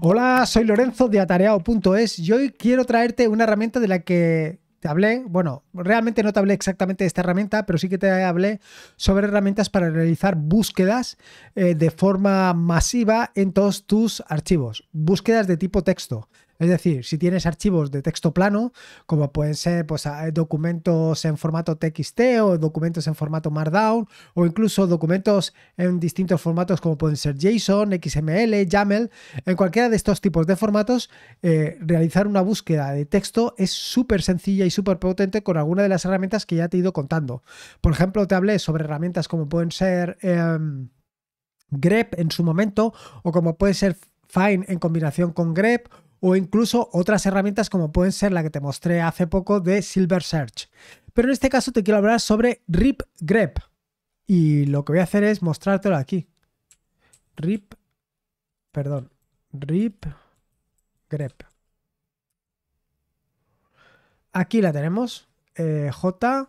Hola, soy Lorenzo de atareado.es y hoy quiero traerte una herramienta de la que te hablé, bueno, realmente no te hablé exactamente de esta herramienta, pero sí que te hablé sobre herramientas para realizar búsquedas eh, de forma masiva en todos tus archivos, búsquedas de tipo texto. Es decir, si tienes archivos de texto plano, como pueden ser pues, documentos en formato TXT o documentos en formato Markdown o incluso documentos en distintos formatos como pueden ser JSON, XML, YAML, en cualquiera de estos tipos de formatos, eh, realizar una búsqueda de texto es súper sencilla súper potente con alguna de las herramientas que ya te he ido contando. Por ejemplo, te hablé sobre herramientas como pueden ser em, grep en su momento o como puede ser Fine en combinación con grep o incluso otras herramientas como pueden ser la que te mostré hace poco de Silver Search. Pero en este caso te quiero hablar sobre Rip Grep y lo que voy a hacer es mostrártelo aquí. Rip, perdón, Rip Grep. Aquí la tenemos. Eh, J.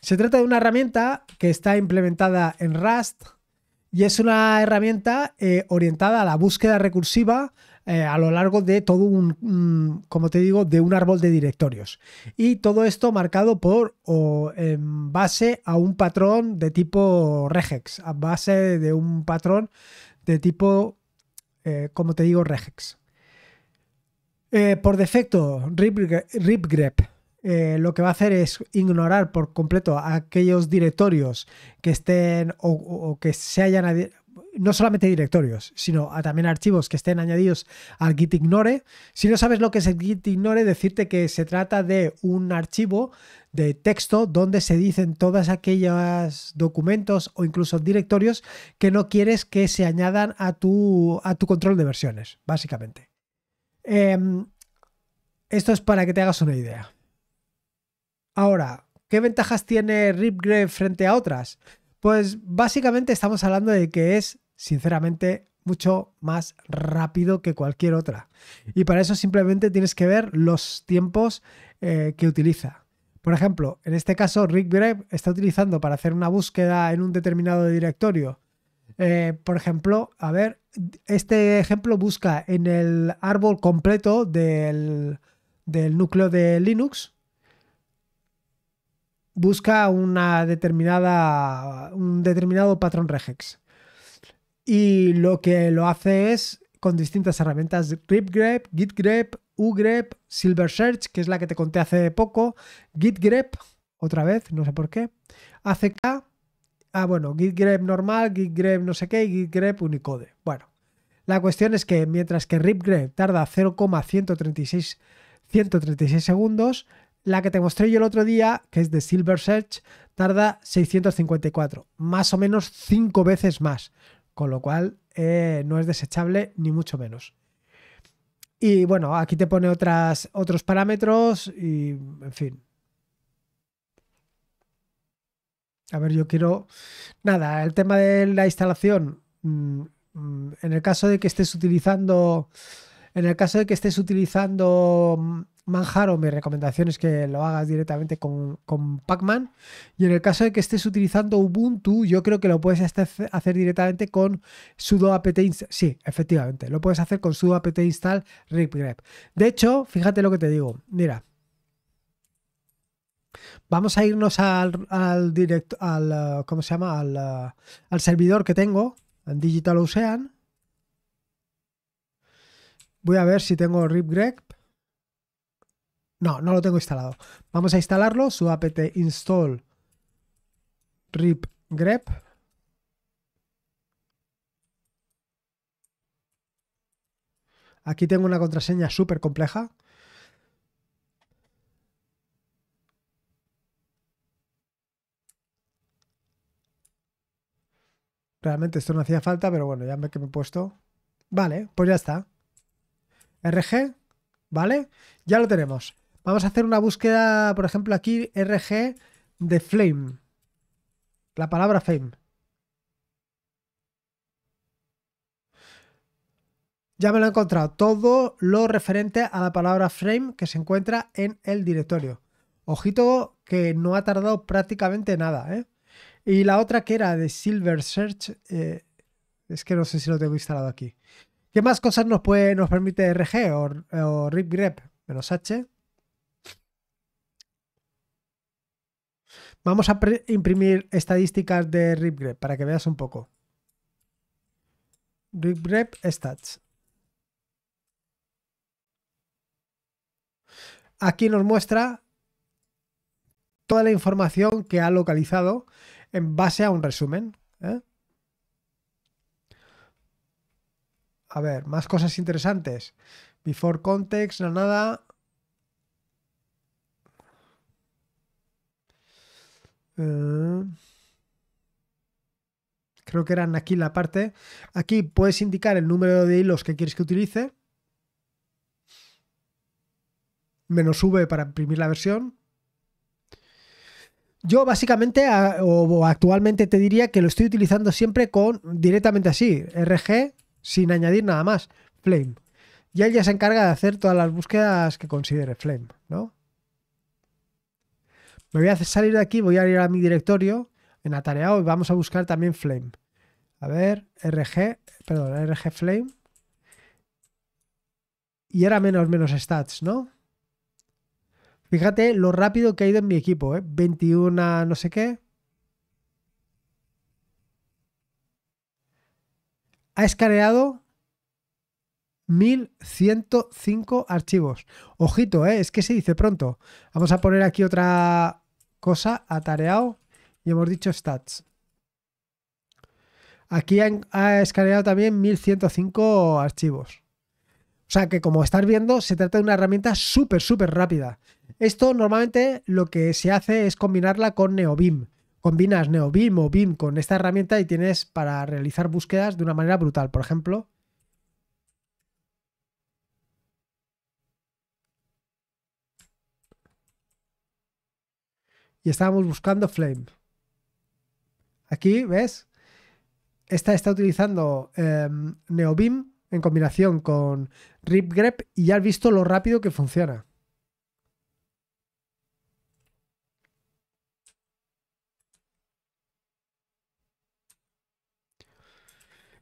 Se trata de una herramienta que está implementada en Rust y es una herramienta eh, orientada a la búsqueda recursiva eh, a lo largo de todo un, mm, como te digo, de un árbol de directorios. Y todo esto marcado por o en base a un patrón de tipo regex, a base de un patrón de tipo, como te digo, regex. Eh, por defecto, ripgrep eh, lo que va a hacer es ignorar por completo aquellos directorios que estén o, que se hayan no solamente directorios, sino también archivos que estén añadidos al gitignore, Si no sabes lo que es el gitignore decirte que se trata de un archivo de texto donde se dicen todas aquellas documentos o incluso directorios que no quieres que se añadan a tu, a tu control de versiones, básicamente. Em, esto es para que te hagas una idea. Ahora, ¿qué ventajas tiene Ripgrep frente a otras? Pues básicamente estamos hablando de que es, sinceramente, mucho más rápido que cualquier otra. Y para eso simplemente tienes que ver los tiempos eh, que utiliza. Por ejemplo, en este caso, Ripgrep está utilizando para hacer una búsqueda en un determinado directorio. Eh, por ejemplo, a ver, este ejemplo busca en el árbol completo del, núcleo de Linux, busca una determinada, un determinado patrón regex. Y lo que lo hace es con distintas herramientas gripgrep, gitgrep, ugrep, silversearch, que es la que te conté hace poco, gitgrep, otra vez, no sé por qué, ack Ah, bueno, git grep normal, git no sé qué, y unicode. Bueno, la cuestión es que mientras que ripgrep tarda 0,136 136 segundos, la que te mostré yo el otro día, que es de Silver Search, tarda 654, más o menos 5 veces más, con lo cual eh, no es desechable ni mucho menos. Y bueno, aquí te pone otras, otros parámetros y, en fin, A ver, yo quiero... Nada, el tema de la instalación, mm, mm, en el caso de que estés utilizando... En el caso de que estés utilizando mm, Manjaro, mi recomendación es que lo hagas directamente con, con Pacman. Y en el caso de que estés utilizando Ubuntu, yo creo que lo puedes hacer directamente con sudo apt install. Sí, efectivamente, lo puedes hacer con sudo apt install ripgrep. De hecho, fíjate lo que te digo. Mira, Vamos a irnos al, uh, ¿cómo se llama? Al, uh, al servidor que tengo, en Digital Ocean. Voy a ver si tengo RipGrep. No, no lo tengo instalado. Vamos a instalarlo. Su apt install ripgrep. Aquí tengo una contraseña súper compleja. Realmente esto no hacía falta, pero bueno, ya me, que me he puesto. Vale, pues ya está. RG, ¿vale? Ya lo tenemos. Vamos a hacer una búsqueda, por ejemplo, aquí RG de flame. La palabra flame. Ya me lo he encontrado. Todo lo referente a la palabra frame que se encuentra en el directorio. Ojito que no ha tardado prácticamente nada, ¿eh? Y la otra que era de Silver Search, eh, es que no sé si lo tengo instalado aquí. ¿Qué más cosas nos, puede, nos permite RG o, Ripgrep? menos H? Vamos a imprimir estadísticas de RipGrep para que veas un poco. RipGrep stats. Aquí nos muestra toda la información que ha localizado en base a un resumen. ¿eh? A ver, más cosas interesantes. Before context, no nada. Eh, creo que eran aquí la parte. Aquí puedes indicar el número de hilos que quieres que utilice. Menos V para imprimir la versión. Yo básicamente o, actualmente te diría que lo estoy utilizando siempre con directamente así, RG sin añadir nada más, Flame. Y él ya se encarga de hacer todas las búsquedas que considere Flame, ¿no? Me voy a salir de aquí, voy a ir a mi directorio en atareado y vamos a buscar también Flame. A ver, RG, perdón, RG Flame. Y era menos menos stats, ¿no? Fíjate lo rápido que ha ido en mi equipo, ¿eh? 21 no sé qué. Ha escaneado 1105 archivos. Ojito, ¿eh? es que se dice pronto. Vamos a poner aquí otra cosa, atareado, y hemos dicho stats. Aquí ha escaneado también 1105 archivos. O sea que como estás viendo, se trata de una herramienta súper, súper rápida. Esto normalmente lo que se hace es combinarla con NeoBeam. Combinas NeoBeam o BIM con esta herramienta y tienes para realizar búsquedas de una manera brutal. Por ejemplo, y estábamos buscando Flame. Aquí, ¿ves? Esta está utilizando eh, em, NeoBeam en combinación con ripgrep y ya has visto lo rápido que funciona.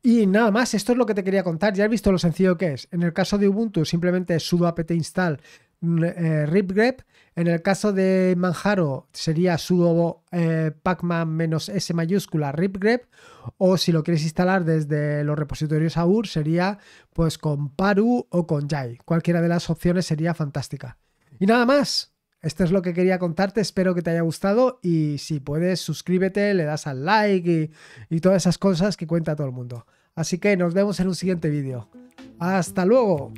Y nada más, esto es lo que te quería contar. Ya has visto lo sencillo que es. En el caso de Ubuntu, simplemente sudo apt install eh, ripgrep, En el caso de Manjaro sería sudo eh, pacman s mayúscula ripgrep O si lo quieres instalar desde los repositorios AUR sería pues con Paru o con Jai. Cualquiera de las opciones sería fantástica. Y nada más. Esto es lo que quería contarte, espero que te haya gustado y si puedes suscríbete, le das al like y todas esas cosas que cuenta todo el mundo. Así que nos vemos en un siguiente vídeo. ¡Hasta luego!